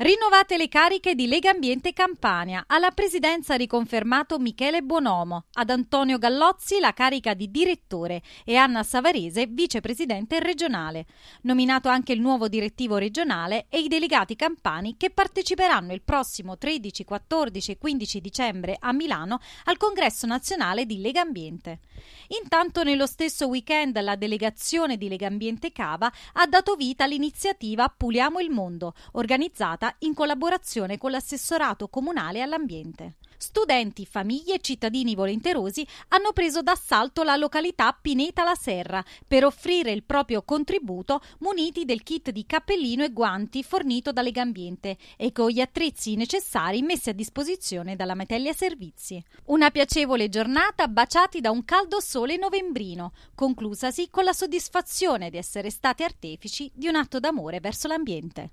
Rinnovate le cariche di Lega Ambiente Campania. Alla presidenza riconfermato Michele Buonomo, ad Antonio Gallozzi la carica di direttore e Anna Savarese vicepresidente regionale. Nominato anche il nuovo direttivo regionale e i delegati campani che parteciperanno il prossimo 13, 14 e 15 dicembre a Milano al congresso nazionale di Lega Ambiente. Intanto nello stesso weekend la delegazione di Lega Ambiente Cava ha dato vita all'iniziativa Puliamo il mondo, organizzata realizzata in collaborazione con l'assessorato comunale all'ambiente. Studenti, famiglie e cittadini volenterosi hanno preso d'assalto la località Pineta la Serra per offrire il proprio contributo muniti del kit di cappellino e guanti fornito da Legambiente e con gli attrezzi necessari messi a disposizione dalla Metellia Servizi. Una piacevole giornata baciati da un caldo sole novembrino, conclusasi con la soddisfazione di essere stati artefici di un atto d'amore verso l'ambiente.